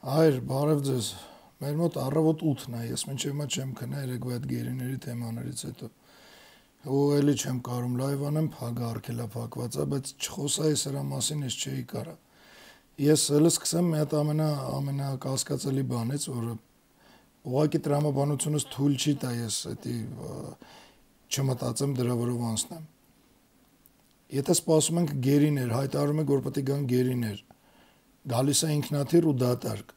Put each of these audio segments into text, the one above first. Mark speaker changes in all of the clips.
Speaker 1: Հայր, բարև ձեզ։ Մեր մոտ առավոտ 8-ն է, ես մինչև հիմա չեմ քնա երեկվա այդ գերիների թեմաներից հետո։ Ու էլի չեմ կարում լայվ անեմ, փագը արկելափակված է, բայց չխոսայի սրա մասին ես չէի կարա։ Ես հենց սկսեմ մի հատ ամենա ամենակասկածելի բանից, որը ուղղակի տրամաբանությունս թույլ չի տա ես էտի չմտածեմ դրա որով անցնեմ։ Եթե սպասում ենք գերիներ, հայտարարում եք որ պետք է գան գերիներ, գալիս է ինքնաթիռ ու դատարկ։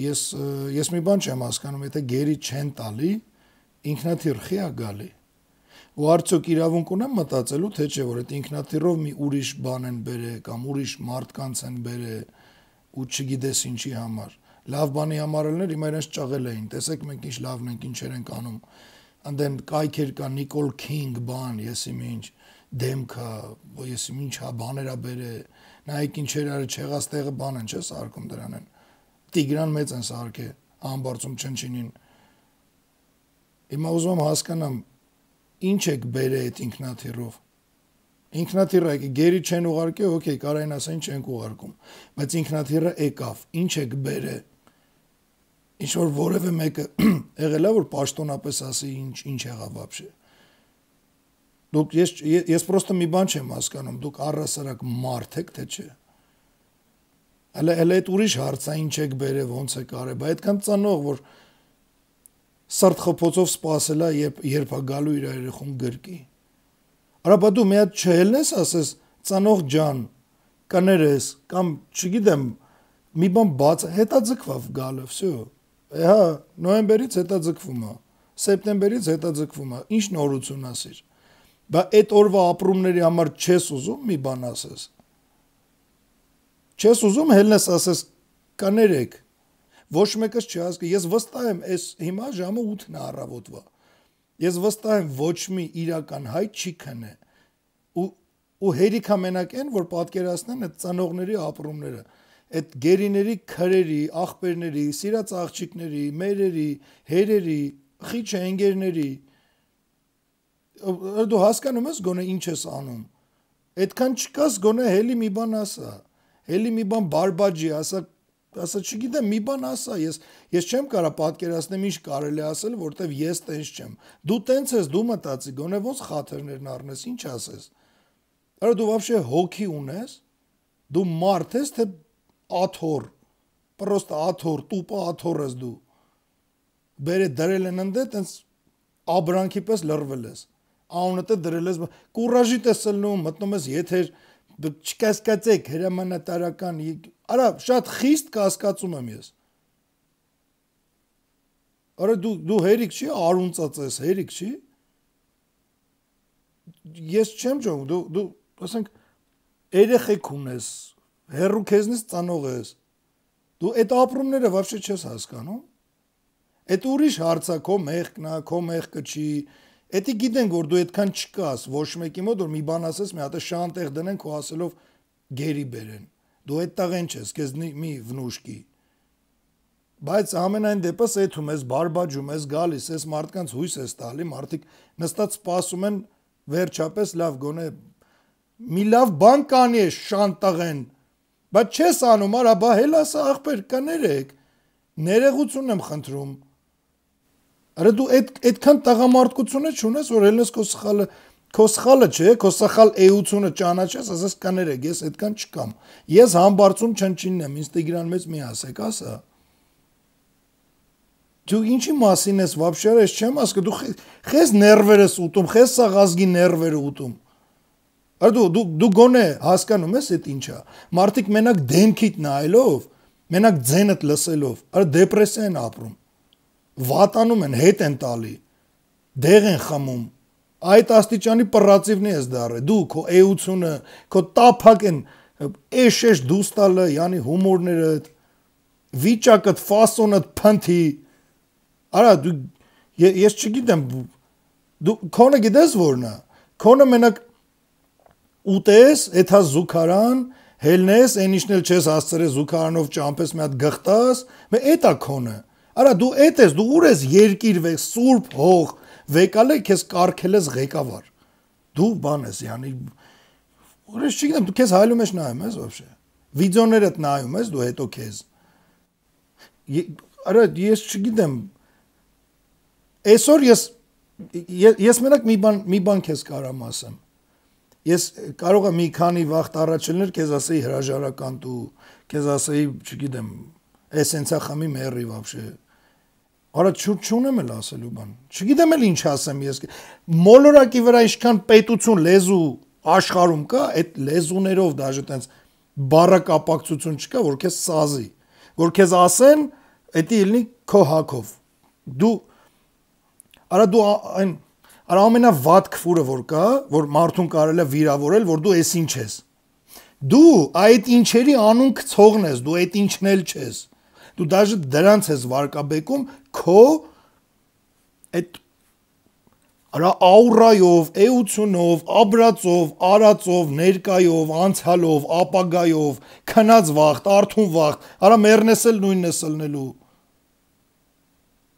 Speaker 1: Ես ես մի բան չեմ հասկանում, եթե գերի չեն տալի, ինքնաթիռ խի է գալի։ Ու արդյոք իրավունք ունեմ մտածելու, թե չէ որ այդ ինքնաթիռով մի ուրիշ բան են բերե կամ ուրիշ մարդկանց են բերե ու չգիտես ինչի համար։ Լավ բանի համար ելներ հիմա իրենց ճաղել էին։ Տեսեք մենք ինչ լավն ենք, ինչեր ենք անում։ Անդեն կայքեր կա Նիկոլ Քինգ բան, եսիմինչ դեմքա, եսիմինչ հա բաներ ա բերե նայեք ինչեր արի չեղած տեղը բան են չէ սարկում դրան են Տիգրան մեծ են սարկե ամբարձում չնչինին Հիմա ուզում եմ հասկանամ ինչ եք բերե այդ ինքնաթիռով։ Ինքնաթիռը գերի չեն ուղարկի, օքեյ, կարային ասեն չենք ուղարկում, բայց ինքնաթիռը եկավ։ Ինչ եք բերե։ Ինչ որ որևէ մեկը եղելա որ պաշտոնապես ասի ինչ ինչ եղավ բաբշե։ Դուք ես ես պրոստը մի բան չեմ հասկանում, դուք առասարակ մարդ եք, թե չէ։ Հələ հələ այդ ուրիշ հարց է, ինչ եք բերել, ոնց է կարե, բայց այդքան ծանող, որ սրտ խփոցով սпасելա, երբ երբ է գալու իր երախոն գրկի։ Արա բա դու մի հատ չհելնես, ասես ծանող ջան, կներես կամ չգիտեմ, մի բան բաց, հետաձգվավ գալը, վсё։ Հա, նոյեմբերից հետաձգվում է։ Սեպտեմբերից հետաձգվում է։ Ինչ նորություն ասիր։ Բա այդ օրվա ապրումների համար չես ուզում մի բան ասես։ Չես ուզում հելնես ասես կաներեք։ Ոչ մեկս չհասկա։ Ես վստահ եմ, այս հիմա ժամը 8-ն է առավոտվա։ Ես վստահ եմ ոչ մի իրական հայ չի քնե։ Ու ու հերիքա մենակ են, որ պատկերացնեն այդ ծնողների ապրումները, այդ գերիների, քրերի, աղբերների, սիրած աղջիկների, մերերի, հերերի, խիչ ընկերների, դու հասկանում ես գոնե ինչ ես անում այդքան չկաս գոնե հելի մի բան ասա հելի մի բան բարբաջի ասա ասա չգիտեմ մի բան ասա ես ես չեմ կարա պատկերացնեմ ինչ կարելի ասել որովհետև ես տենց չեմ դու տենց ես դու մտածի գոնե ոնց խաթերներն առնես ինչ ասես արա դու вообще հոգի ունես դու մարդ ես թե աթոր պրոստա աթոր տուպա աթոր ես դու բերե դրել են ընդե տենց աբրանքի պես լրվել ես ԱՕՆՏ դրել ես կուրաժի տեսելնում, մտնում ես եթեր, չկասկածեք հրամանատարական, արա շատ խիստ կասկածում եմ ես։ Արա դու դու հերիք չի արունծած ես, հերիք չի։ Ես չեմ ճող, դու դու ասենք երեխեք ունես, հերու քեզնից ծանող ես։ Դու այդ ապրումները вообще չես հասկանում։ Այդ ուրիշ հարցա, քո մեղքնա, քո մեղքը չի, Էդի գիտենք, որ դու այդքան չկաս ոչ մեկի մոտ, որ մի բան ասես, մի հատ է շանտեղ դնեն քո ասելով գերի բերեն։ Դու այդտեղ են չես, քեզ մի վնուշկի։ Բայց ամենայն դեպս էթում ես, բարբաջում ես, գալիս ես, մարդկանց հույս ես տալի, մարդիկ նստած սպասում են վերջապես լավ գոնե մի լավ բան կանի է շանտաղեն, բայց չես անում, արա բա հելասա աղբեր կներեք, ներեղություն եմ խնդրում, Արա դու այդ այդքան տաղամարդկությունը չունես, որ հելնես քո սխալը, քո սխալը չէ, քո սխալ էությունը ճանաչես, ասես կաներեք, ես այդքան չկամ։ Ես համբարձում չնչինն եմ, Instagram-ից մեծ մի ասեք, ասա։ Դու ինչի մասին ես вообще, ես չեմ ասկը, դու քեզ ներվեր ես ուտում, քեզ սաղազգի ներվերը ուտում։ Արա դու դու դու գոնե հասկանում ես այդ ինչա։ Մարդիկ մենակ դեմքիդ նայելով, մենակ ձենդ լսելով, արա դեպրեսիա են ապրում վատանում են, հետ են տալի, դեղ են խմում, այդ աստիճանի պրացիվնի ես դարը, դու քո էությունը, քո տափակ են էշեշ դուս տալը, յանի հումորները, վիճակը, ֆասոնը, փնթի։ Արա դու ես չգիտեմ դու քոնը գիտես որնա։ Քոնը մենակ ուտես, էթա զուքարան, հելնես, այնիշն էլ չես հասցրել զուքարանով ճամփես մի հատ գղտաս, մե էտա քոնը։ Արա դու էդ ես, դու ուր ես երկիր վե սուրբ հող, վեկալ է քեզ կարկել ես ղեկավար։ Դու բան ես, յանի ուրիշ չի գիտեմ, դու քեզ հայլում ես նայում ես вообще։ Վիդեոներդ նայում ես, դու հետո քեզ։ Արա ես չգիտեմ։ Այսօր ես ես մենակ մի բան մի բան քեզ կարամ ասեմ։ Ես կարող եմ մի քանի վախտ առաջ ելնել քեզ ասեի հրաժարական դու քեզ ասեի, չգիտեմ, էսենցիա խմի մերի вообще Արա ճուր չունեմ էլ ասելու բան։ Չգիտեմ էլ ինչ ասեմ ես։ Մոլորակի վրա ինչքան պետություն լեզու աշխարում կա, այդ լեզուներով դաժե տենց բարակապակցություն չկա, որ քեզ սազի, որ քեզ ասեն, դա ելնի քո հակով։ Դու արա դու այն արա ամենավատ քֆուրը որ կա, որ մարդուն կարելի է վիրավորել, որ դու ես ինչ ես։ Դու այդ ինչերի անուն կցողն ես, դու այդ ինչն էլ չես։ Դու դաժե դրանց ես վարկաբեկում, քո այդ արա աուրայով, էությունով, աբրածով, արածով, ներկայով, անցյալով, ապագայով, քնած վախտ, արթուն վախտ, արա մեռնեսել նույնն է սլնելու։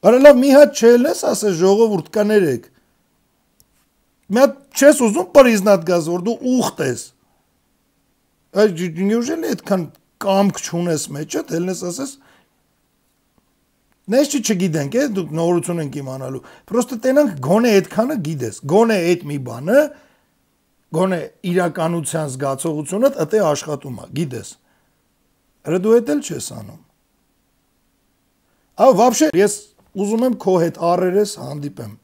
Speaker 1: Բարելավ մի հատ չելես ասես ժողովուրդ կաներեք։ Մի հատ չես ուզում պրիզնատ գազ, որ դու ուխտ ես։ Այդ դու ուժել այդքան կամք չունես մեջը, դելնես ասես Նես չի չգիտենք, է, դու նորություն ենք իմանալու։ Պրոստը տենանք գոնե այդքանը գիտես։ Գոնե այդ մի բանը գոնե իրականության զգացողությունդ ըտե աշխատում է, գիտես։ Հրը դու էլ չես անում։ Ա վաբշե ես ուզում եմ քո հետ առերես հանդիպեմ։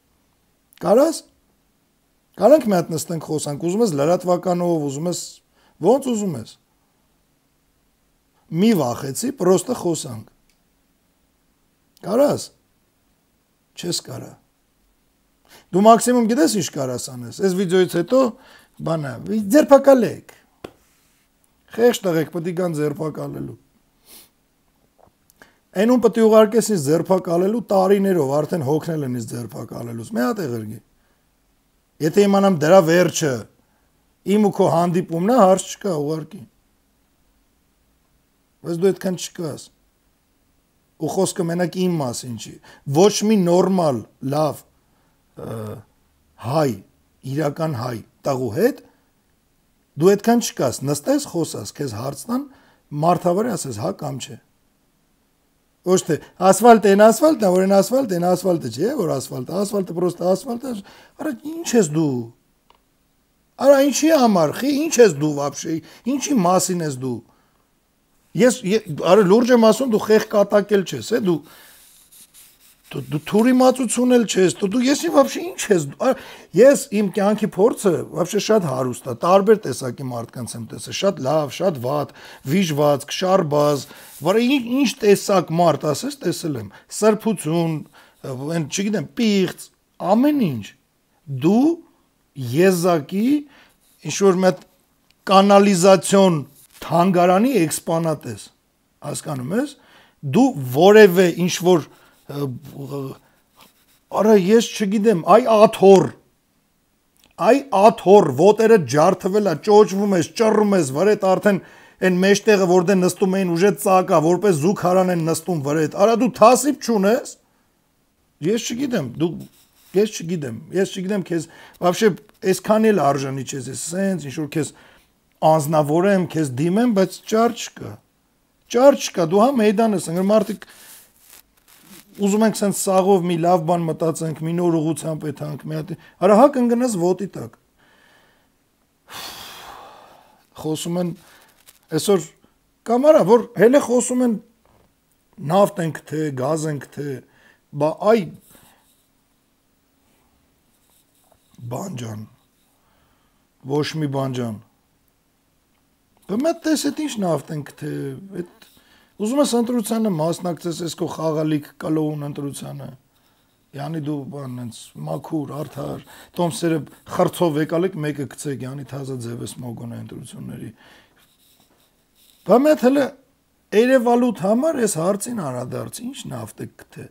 Speaker 1: Կարաս։ Կարանք մի հատ նստենք խոսանք, ուզում ես լրատվականով, ուզում ես ո՞նց ուզում ես։ Մի վախեցի, պրոստը խոսանք։ Կարաս։ Չես կարա։ Դու մաքսիմում գիտես ինչ կարաս անես։ Այս վիդեոից հետո բանը ձերբակալեք։ Խեղճ տղեկ պետք է գան ձերբակալելու։ Էնում պետք է ուղարկես ինձ ձերբակալելու տարիներով, արդեն հոգնել են ինձ ձերբակալելուց։ Մի հատ եղերգի։ Եթե իմանամ դրա վերջը, իմ ու քո հանդիպումն է, հարց չկա, ուղարկի։ Բայց դու այդքան չկաս։ չկ ու խոսքը մենակ իմ մասին չի ոչ մի նորմալ լավ հայ իրական հայ տաղու հետ դու այդքան չկաս նստես խոսաս քեզ հարցնան մարդավար ասես հա կամ չէ ոչ թե ասֆալտ են ասֆալտ նա որ են ասֆալտ են ասֆալտը չէ որ ասֆալտ ասֆալտը պրոստ ասֆալտ է արա ի՞նչ ես դու արա ինչի համար խի ի՞նչ ես դու вообще ինչի մասին ես դու Ես արի լուրջ եմ ասում, դու խեղ կատակել չես, է դու դու դու թուրի մածություն էլ չես, դու դու եսի вообще ինչ ես։ Ես իմ կյանքի փորձը вообще շատ հարուստ է, տարբեր տեսակի մարդկանց եմ տեսել, շատ լավ, շատ վատ, վիժված, շարբազ, որը ինչ տեսակ մարդ ասես, տեսել եմ։ Սրբություն, այն չգիտեմ, պիղծ, ամեն ինչ։ Դու եզակի ինչ որ մի հատ կանալիզացիոն թանգարանի էքսպոնատ ես, հասկանում ես, դու որևէ ինչ որ արա ես չգիտեմ, այ աթոր այ աթոր ոտերը ջարդվել է, ճոճվում ես, ճռում ես, վրա այդ արդեն այն մեջտեղը որտեղ նստում էին ուժը ծակա, որպես զուգ հարան են նստում վրա այդ։ Արա դու թասիպ չունես։ Ես չգիտեմ, դու ես չգիտեմ, ես չգիտեմ քեզ, բավական այսքան էլ արժանի չես, ես սենց ինչ որ քեզ անznավորեմ, քեզ դիմեմ, բայց ճարճ կա։ Ճարճ կա, դու հա մեյդան ես, ընդ մարդիկ ուզում ենք sense սաղով մի լավ բան մտածենք, մի նոր ուղությամբ եթանք, մի հատ։ Արա հա կընկնես ոտի տակ։ Խոսում են այսօր կամարա, որ հենե խոսում են նավտ ենք թե, գազ ենք թե, բա այ բանջան ոչ մի բանջան Գմա տես այդ ի՞նչ նավտնք թե այդ ուզում ես ընտրությանը մասնակցես ես քո խաղալիք կալոուն ընտրությանը։ Յանի դու բան այնց մաքուր, արդար, տոմսերը խրցով եկալեք մեկը գցեք, յանի թազա ձևս մոգոն ընտրությունների։ Բամեթ հələ Երևալուտ համար ես հարցին առադարձ, ի՞նչ նավտ է գտե։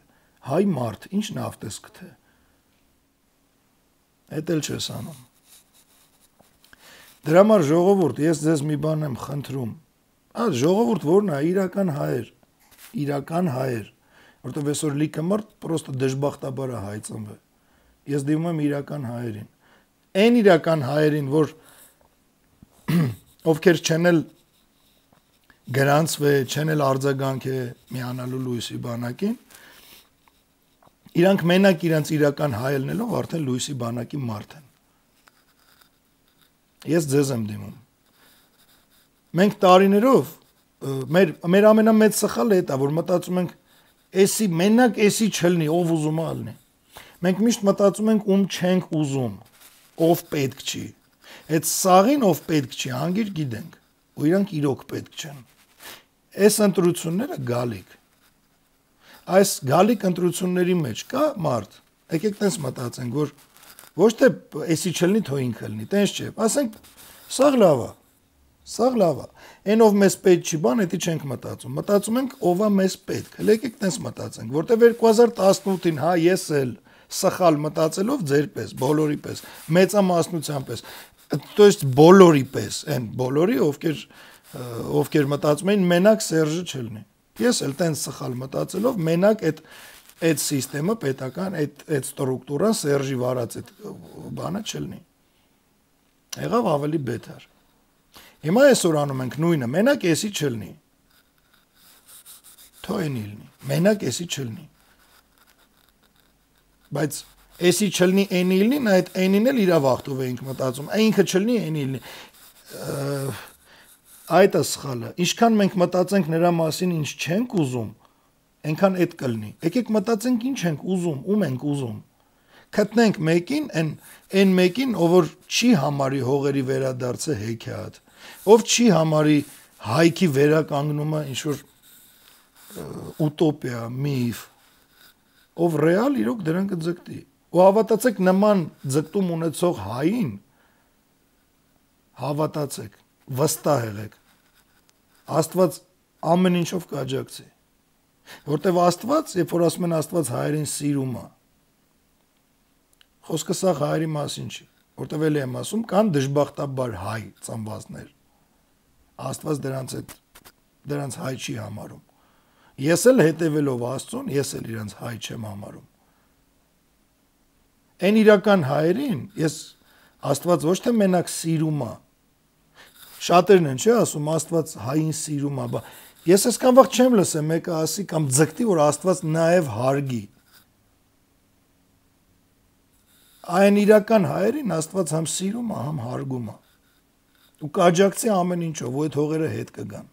Speaker 1: Հայ մարդ, ի՞նչ նավտ ես գտե։ Էդ էլ չես անում։ Դրա համար ժողովուրդ, ես ձեզ մի բան եմ խնդրում։ Այդ ժողովուրդ որն է, իրական հայեր, իրական հայեր, որտեղ այսօր լիքը մարդ պրոստը դժբախտաբար է հայծնվել։ Ես դիմում եմ իրական հայերին։ Այն իրական հայերին, որ ովքեր չեն էլ գրանցվե, չեն էլ արձագանքե միանալու լույսի բանակին, իրանք մենակ իրանց իրական հայելնելով արդեն լույսի բանակի մարդ են։ Ես ձեզ եմ դիմում։ Մենք տարիներով մեր մեր ամենամեծ սխալը է դա, որ մտածում ենք էսի մենակ էսի չլնի, ով ուզում է ալնի։ Մենք միշտ մտածում ենք ում չենք ուզում, ով պետք չի։ Այդ սաղին ով պետք չի, հանգիր գիտենք, ու իրանք իրոք պետք չեն։ Այս ընտրությունները գալիք։ Այս գալիք ընտրությունների մեջ կա մարդ։ Եկեք տես մտածենք, որ Ոչ թե էսի չլնի, թո ինքը լնի, տենց չէ։ Ասենք սա լավ է։ Սա լավ է։ Այն ով մեզ պետք չի, բան էդի չենք մտածում։ Մտածում ենք ով է մեզ պետք։ Հələ եկեք տենց մտածենք, որտեվ 2018-ին, հա, ես էլ սխալ մտածելով ձեր պես, բոլորի պես, մեծամասնության պես, то есть բոլորի պես, այն բոլորի, ովքեր ովքեր մտածում էին մենակ Սերժը չլնի։ Ես էլ տենց սխալ մտածելով մենակ այդ այդ համակարգը պետական այդ այդ ստրուկտուրան Սերժի վարած այդ բանը չլինի։ Եղավ ավելի բետար։ Հիմա այսօր անում ենք նույնը, մենակ էսի չլինի։ Թոյնի լինի։ Մենակ էսի չլինի։ Բայց էսի չլնի էնի լինի, այդ էնին էլ իր վախտով էինք մտածում։ Այնքը չլնի էնի լինի։ Այդ է սխալը։ Ինչքան մենք մտածենք նրա մասին, ինչ չենք ուզում, այնքան այդ կլնի։ Եկեք մտածենք ինչ ենք ուզում, ում ենք ուզում։ Գտնենք մեկին, այն այն մեկին, ով որ չի համարի հողերի վերադարձը հեքիաթ, ով չի համարի հայքի վերականգնումը ինչ որ ուտոպիա, միֆ, ով ռեալ իրոք դրան կձգտի։ Ու հավատացեք նման ձգտում ունեցող հային հավատացեք, վստահ եղեք։ Աստված ամեն ինչով կաջակցի։ Որտեվ Աստված, երբ որ ասում են Աստված հայերին սիրում է, խոսքը սա հայերի մասին չի, որտեվ էլ եմ ասում, կան դժբախտաբար հայ ծամվածներ։ Աստված դրանց այդ դրանց հայ չի համարում։ Ես էլ հետևելով Աստծուն, ես էլ իրանց հայ չեմ համարում։ Այն իրական հայերին ես Աստված ոչ թե մենակ սիրում է, շատերն են չէ ասում աստված հային սիրում է բա Ես ես կամ վաղ չեմ լսեմ մեկը ասի կամ ձգտի, որ Աստված նաև հարգի։ Այն իրական հայերին Աստված համ սիրում է, համ հարգում է։ Ու կաջակցի ամեն ինչով, ու այդ հողերը հետ կգան։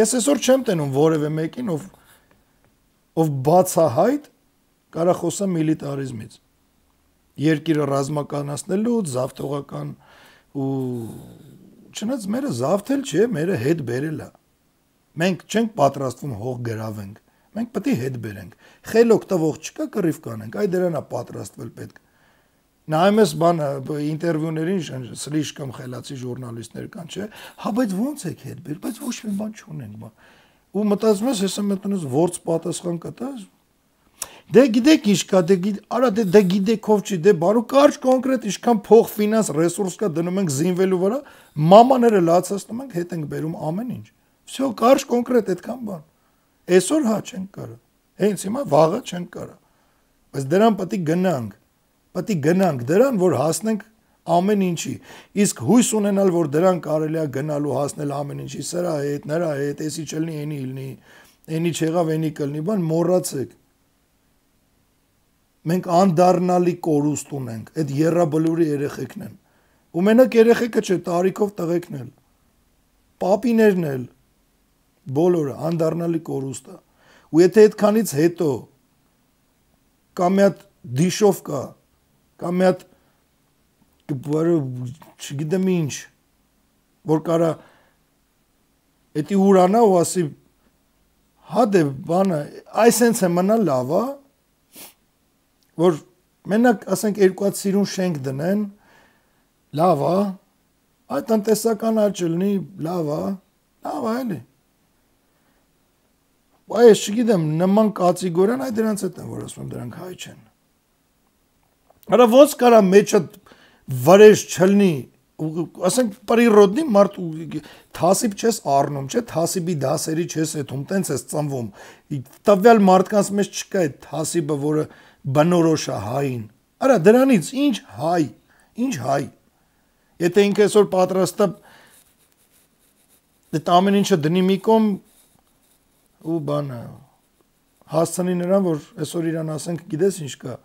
Speaker 1: Ես այսօր չեմ տենում որևէ մեկին, ով ով բացահայտ կարա խոսա միլիտարիզմից։ Երկիրը ռազմականացնելուց, զավթողական ու չնայած մերը զավթել չէ, մերը հետ բերել է։ Մենք չենք պատրաստվում հող գրավենք։ Մենք պետք է հետ բերենք։ Խել օգտվող չկա, կռիվ կանենք, այ դրանա պատրաստվել պետք։ Նայում ես բան ինտերվյուներին սլիշ կամ խելացի ժուրնալիստներ կան, չէ՞։ Հա բայց ո՞նց եք հետ բեր, բայց ոչ մի բան չունենք, բա։ Ու մտածում ես, հեսա մտնես ворց պատասխան կտաս։ Դե գիտեք ինչ կա, դե գիտ, արա դե դե գիտեք ով չի, դե բարու կարճ կոնկրետ ինչքան փող ֆինանս ռեսուրս կա դնում ենք զինվելու վրա, մամաները լացացնում ենք, հետ ենք բերում ամեն ինչ։ Всё, կարճ կոնկրետ այդքան բան։ Այսօր հա չեն կարա։ Հենց հիմա վաղը չեն կարա։ Բայց դրան պետք է գնանք։ Պետք է գնանք դրան, որ հասնենք ամեն ինչի։ Իսկ հույս ունենալ, որ դրան կարելի է գնալու հասնել ամեն ինչի, սրա հետ, նրա հետ, էսի չլնի, էնի իլնի, էնի չեղավ, էնի կլնի, բան մոռացեք։ Մենք անդառնալի կորուստ ունենք, այդ երրաբլուրի երեխեքն են։ Ու մենակ երեխեքը չէ, տարիքով տղեկն էլ։ Պապիներն էլ, բոլորը հանդարնալի կորուստը։ Ու եթե այդքանից հետո կամ մի հատ դիշով կա, կամ մի հատ չգիտեմ ինչ, որ կարա էտի ուրանա ու ասի հա դե բանը այսենց է մնա լավա հա», որ մենակ ասենք երկու հատ սիրուն շենք դնեն լավա հա, այդ տնտեսական աճ լինի լավա հա, լավա էլի լավ Այս չգիտեմ, նման կատեգորիան այ դրանց հետ են, որ ասում եմ դրանք հայ չեն։ Արա ոնց կարա մեջը վրեժ չլնի, ասենք պրիրոդնի մարդ թասիբ չես առնում, չէ, թասիբի դասերի չես եթում, տենց ես ծնվում։ Տվյալ մարդկանց մեջ չկա այդ թասիբը, որը բնորոշ է հային։ Արա դրանից ինչ հայ, ինչ հայ։ Եթե ինքը այսօր պատրաստ է այդ ամեն ինչը դնի մի կողմ ու բանը հասցնի նրան, որ այսօր իրան ասենք, գիտես ինչ կա,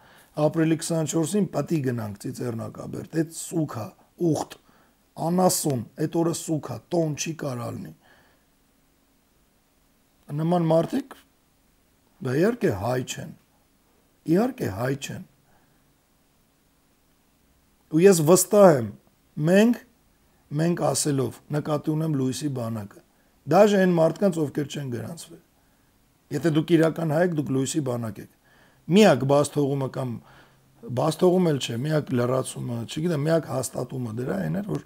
Speaker 1: ապրիլի 24-ին պատի գնանք Ծիծեռնակաբերտ, այդ սուքա, հա, ուխտ, անասուն, այդ օրը սուքա, հա, տոն չի կարալնի։ Նման մարդիկ դա իհարկե հայ չեն։ Իհարկե հայ չեն։ Ու ես վստահ եմ, մենք մենք ասելով նկատի ունեմ լույսի բանակը։ Դաժե այն մարդկանց, ովքեր չեն գրանցվել։ Եթե դուք իրական հայ եք, դուք լույսի բանակ եք։ Միակ բաց թողումը կամ բաց թողում էլ չէ, միակ լրացումը, չգիտեմ, միակ հաստատումը դրա այն էր, որ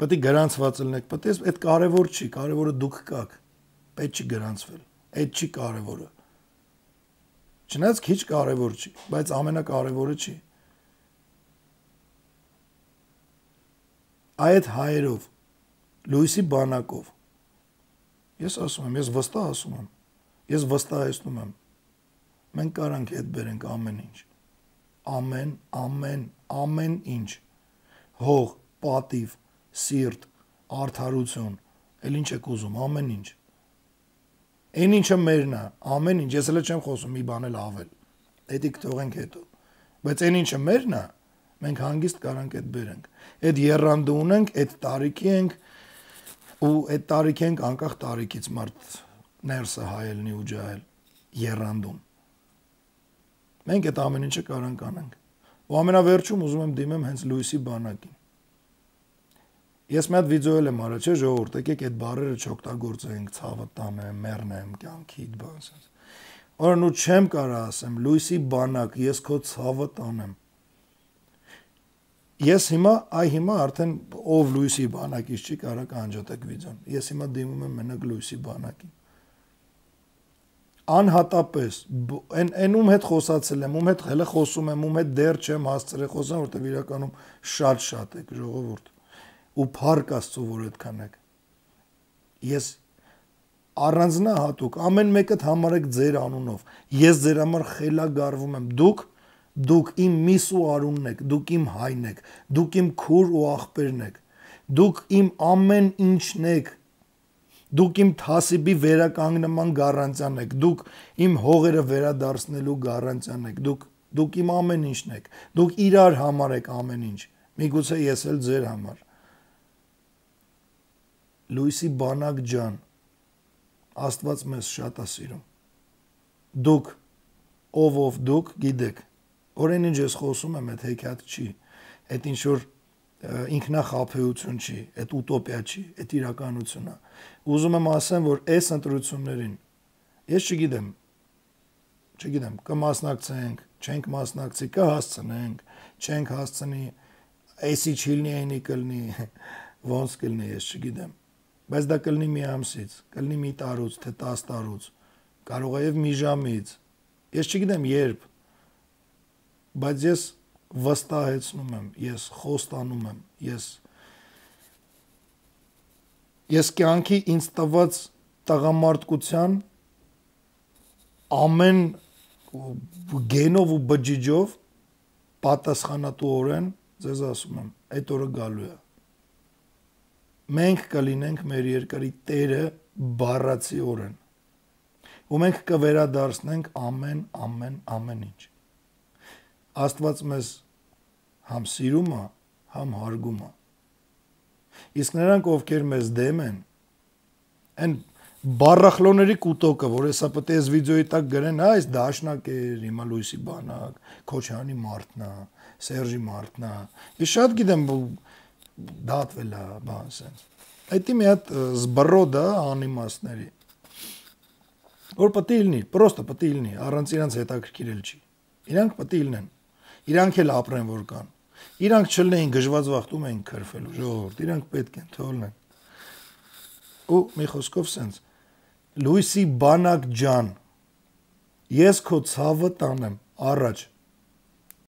Speaker 1: պետք է գրանցված լինեք, պետք է այդ կարևոր չի, կարևորը դուք կաք։ Պետք չի գրանցվել։ Այդ չի կարևորը։ Չնայած քիչ կարևոր չի, բայց ամենակարևորը չի։ Այդ հայերով լույսի բանակով Ես ասում եմ, ես վստահ ասում եմ։ Ես վստահեցնում եմ։ Մենք կարանք հետ բերենք ամեն ինչ։ Ամեն, ամեն, ամեն ինչ։ Հող, պատիվ, սիրտ, արդարություն, ել ինչ եք ուզում, ամեն ինչ։ Այն ինչը մերն է, ամեն ինչ, ես հենց չեմ խոսում մի բան էլ ավել։ Էդիկ թողենք հետո։ Բայց այն ինչը մերն է, մենք հանգիստ կարանք այդ բերենք։ Այդ երանդը ունենք, այդ տարիքի ենք, ու այդ տարիք ենք անկախ տարիքից մարդ ներսը հայելնի ու ջահել երանդում մենք այդ ամեն ինչը կարան կանենք ու ամենավերջում ուզում եմ դիմեմ հենց լույսի բանակին ես մի հատ վիդեո էլ եմ արել չէ ժողովուրդ եկեք այդ բարերը չօգտագործենք ցավը տանեմ մեռնեմ կյանքիդ բան ասած օրն ու չեմ կարա ասեմ լույսի բանակ ես քո ցավը տանեմ ես հիմա այ հիմա արդեն ով լույսի բանակից չի կարող կանջատեք վիդեոն։ Ես հիմա դիմում եմ մենակ լույսի բանակին։ Անհատապես այն այնում հետ խոսացել եմ, ում հետ հələ խոսում եմ, ում հետ դեռ չեմ հասցրել խոսել, որտեղ իրականում շատ-շատ եք ժողովուրդ։ Ու փառք Աստծո, որ այդքան եք։ Ես առանձնահատուկ ամեն մեկը համարեք ձեր անունով։ Ես ձեր համար խելագարվում եմ։ Դուք դուք իմ միս ու արունն եք, դուք իմ հայն եք, դուք իմ քուր ու աղբերն եք, դուք իմ ամեն ինչն եք, դուք իմ թասիբի վերականգնման գարանտիան եք, դուք իմ հողերը վերադարձնելու գարանտիան եք, դուք դուք իմ ամեն ինչն եք, դուք իրար համար եք ամեն ինչ, միգուցե ես էլ ձեր համար։ Լույսի բանակ ջան, Աստված մեզ շատ է սիրում։ Դուք ով ով դուք գիտեք Օրեն ինչ ես խոսում եմ, այդ հեքիաթ չի։ Այդ ինչ որ ինքնախապեյություն չի, այդ ուտոպիա չի, այդ իրականություն է։ Ուզում եմ ասեմ, որ այս ընտրություններին ես չգիտեմ, չգիտեմ, կմասնակցենք, չենք մասնակցի, կհասցնենք, չենք հասցնի, էսի չիլնի, այնի կլնի, ոնց կլնի, ես չգիտեմ։ Բայց դա կլնի մի ամսից, կլնի մի տարուց, թե 10 տարուց, կարող է եւ մի ժամից։ Ես չգիտեմ երբ, բայց ես վստահեցնում եմ, ես խոստանում եմ, ես ես կյանքի ինձ տված տղամարդկության ամեն գենով ու բջիջով պատասխանատուորեն ձեզ ասում եմ, այդ օրը գալու է։ Մենք կլինենք մեր երկրի Տերը բառացիորեն։ Ու մենք կվերադառնանք ամեն ամեն ամեն ինչ։ Աստված մեզ համ սիրում է, համ հարգում է։ Իսկ նրանք, ովքեր մեզ դեմ են, այն բարախլոների կուտոկը, որ հեսա պետք է այս վիդեոյի տակ գրեն, հա, այս դաշնակ է, հիմա Լուիսի բանակ, Քոչյանի մարդն է, Սերժի մարդն է։ Ես շատ գիտեմ, դատվել է, բան sense։ Այդի մի հատ զբռո դա անիմաստների։ Որ պետք է լինի, պրոստը պետք է լինի, առանց իրանց հետաքրքիրել չի։ Իրանք պետք է լինեն իրանք էլ ապրեն որ կան։ Իրանք չլնեին գժված վախտում էին քրֆելու ժողովուրդ, իրանք պետք են թողնեն։ Ու մի խոսքով սենց Լուիսի Բանակ ջան, ես քո ցավը տանեմ առաջ